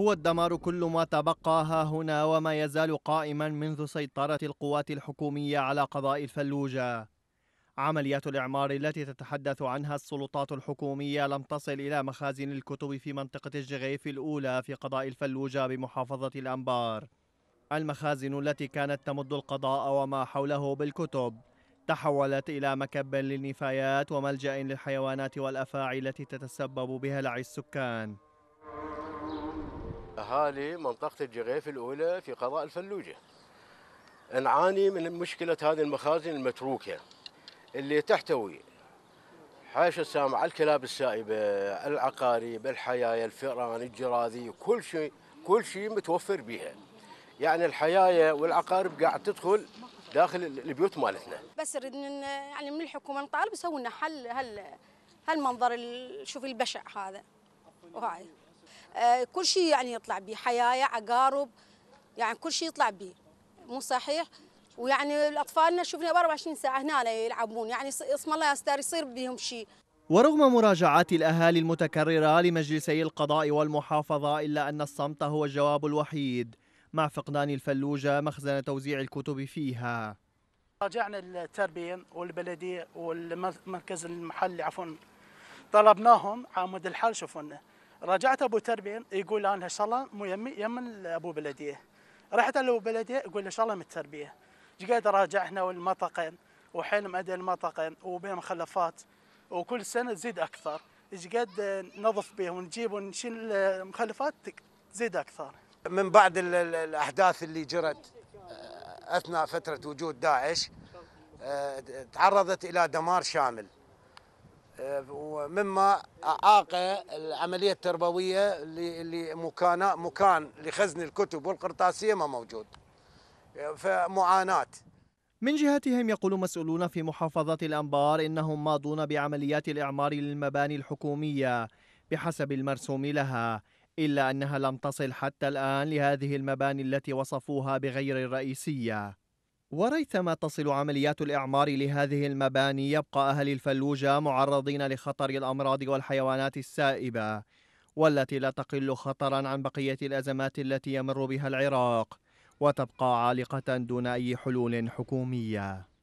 هو الدمار كل ما تبقى ها هنا وما يزال قائما منذ سيطرة القوات الحكومية على قضاء الفلوجة عمليات الإعمار التي تتحدث عنها السلطات الحكومية لم تصل إلى مخازن الكتب في منطقة الجغيف الأولى في قضاء الفلوجة بمحافظة الأنبار المخازن التي كانت تمد القضاء وما حوله بالكتب تحولت إلى مكب للنفايات وملجأ للحيوانات والأفاعي التي تتسبب بهلع السكان أهالي منطقة الجغيف الأولى في قضاء الفلوجة نعاني من مشكلة هذه المخازن المتروكة اللي تحتوي حاشا السامع الكلاب السائبة العقارب الحيايا الفئران الجراذي كل شيء كل شيء متوفر بها يعني الحيايا والعقارب قاعد تدخل داخل البيوت مالتنا بس نريد يعني من الحكومة نطالب يسوون لنا حل هال هالمنظر شوف البشع هذا وهاي آه، كل شيء يعني يطلع به حيايا عقارب يعني كل شيء يطلع به مو صحيح ويعني الاطفالنا شفنا 24 ساعه هنا يلعبون يعني اسم الله يستر يصير بهم شيء ورغم مراجعات الأهالي المتكررة لمجلسي القضاء والمحافظة إلا أن الصمت هو الجواب الوحيد مع فقدان الفلوجة مخزن توزيع الكتب فيها راجعنا التربية والبلدية والمركز المحلي عفوا طلبناهم عمود الحال شوفونا رجعت ابو تربين يقول انا ان شاء الله مو يمي يمن ابو بلديه رحت ابو بلديه يقول ان شاء الله من التربيه ايش قد راجعنا والمطقين وحين ادى المطقين وبين مخلفات وكل سنه تزيد اكثر ايش قد نظف به ونجيب ونشيل المخلفات تزيد اكثر من بعد الاحداث اللي جرت آه، اثناء فتره وجود داعش آه، تعرضت الى دمار شامل مما اعاق العمليه التربويه اللي مكان مكان لخزن الكتب والقرطاسيه ما موجود فمعاناه من جهتهم يقول مسؤولون في محافظة الأنبار إنهم ماضون بعمليات الإعمار للمباني الحكومية بحسب المرسوم لها إلا أنها لم تصل حتى الآن لهذه المباني التي وصفوها بغير الرئيسية وريثما تصل عمليات الإعمار لهذه المباني يبقى أهل الفلوجة معرضين لخطر الأمراض والحيوانات السائبة والتي لا تقل خطرا عن بقية الأزمات التي يمر بها العراق وتبقى عالقة دون أي حلول حكومية